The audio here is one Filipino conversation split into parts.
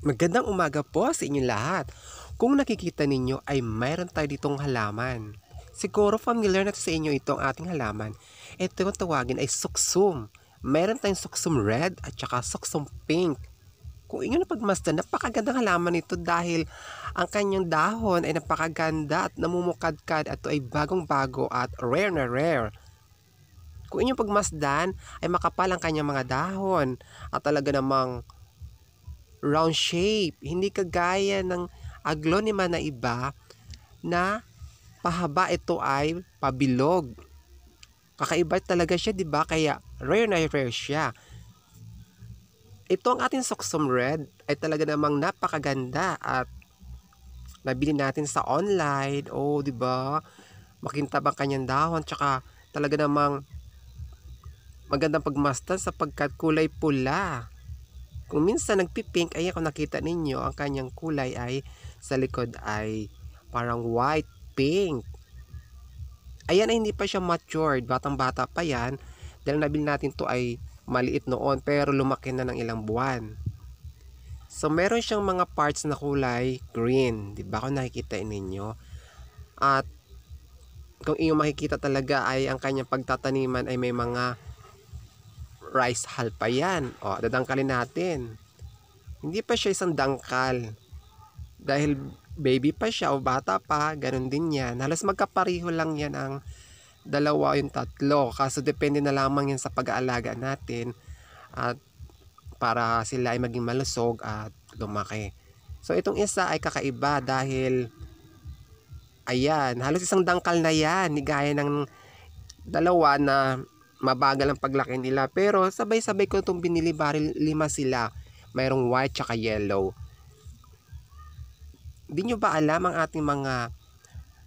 Magandang umaga po sa inyong lahat. Kung nakikita ninyo ay mayroon tayo ditong halaman. Siguro familiar na sa inyo itong ating halaman. Ito yung tawagin ay suksum. Mayroon tayong suksum red at saka suksum pink. Kung inyo napagmasdan, napakagandang halaman ito dahil ang kanyang dahon ay napakaganda at namumukadkad at ito ay bagong-bago at rare na rare. Kung inyong pagmasdan ay makapal ang kanyang mga dahon at talaga namang round shape. Hindi kagaya ng aglonema na iba na pahaba ito ay pabilog. Kakaiba talaga siya, 'di ba? Kaya rare na rare siya. Ito ang ating Soxom Red ay talaga namang napakaganda at nabili natin sa online. Oh, 'di ba? Makintab ang kanyang dahon tsaka talaga namang magandang pagmastan sapagkat kulay pula. Kung minsan nagpipink, ayan kung nakita ninyo, ang kanyang kulay ay sa likod ay parang white pink. Ayan ay hindi pa siya matured, batang-bata pa yan. Dahil nabil natin to ay maliit noon pero lumaki na ng ilang buwan. So meron siyang mga parts na kulay green, 'di ba? Kung nakikita ninyo. At kung iyong makikita talaga ay ang kanyang pagtataniman ay may mga rice hull pa yan. O, dadangkalin natin. Hindi pa siya isang dangkal. Dahil baby pa siya o bata pa, ganun din yan. Halos magkapariho lang yan ang dalawa yung tatlo. Kaso depende na lamang yan sa pag-aalaga natin at para sila ay maging malusog at lumaki. So itong isa ay kakaiba dahil ayan, halos isang dangkal na yan, ni gaya ng dalawa na mabagal ang paglaki nila pero sabay-sabay ko itong binili baril lima sila mayroong white tsaka yellow di nyo ba alam ang ating mga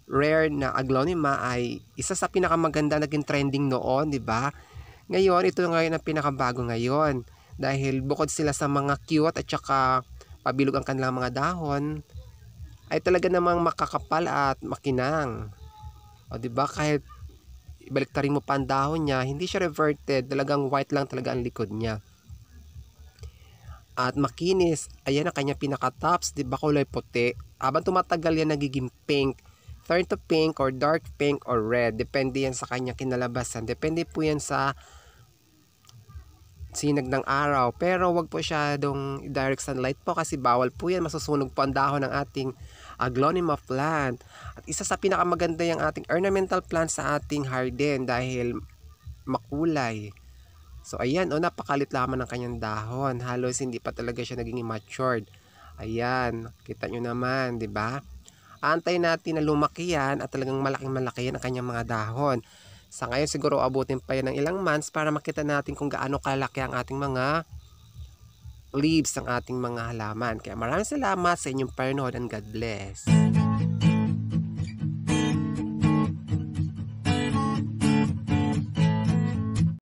rare na aglonema ay isa sa pinakamaganda naging trending noon di ba ngayon ito ngayon ang pinakabago ngayon dahil bukod sila sa mga cute at tsaka pabilog ang kanilang mga dahon ay talaga namang makakapal at makinang o di ba kahit baliktarin mo pa ang dahon niya, hindi siya reverted, talagang white lang talaga ang likod niya. At makinis, ayan ang kanya pinaka-tops, di ba kulay puti. Habang tumatagal yan, nagiging pink. Turn to pink or dark pink or red. Depende yan sa kanya kinalabasan. Depende po yan sa sinag ng araw. Pero wag po siya dong direct sunlight po kasi bawal po yan. Masusunog po ang dahon ng ating aglonema plant. At isa sa pinakamaganda yung ating ornamental plant sa ating garden dahil makulay. So ayan, oh, napakalit laman ng kanyang dahon. Halos hindi pa talaga siya naging matured. Ayan, kita nyo naman, di ba? Antay natin na lumaki yan at talagang malaking-malaki yan ang kanyang mga dahon. Sa ngayon siguro abutin pa yan ng ilang months para makita natin kung gaano kalaki ang ating mga leaves ng ating mga halaman. Kaya maraming salamat sa inyong panood and God bless.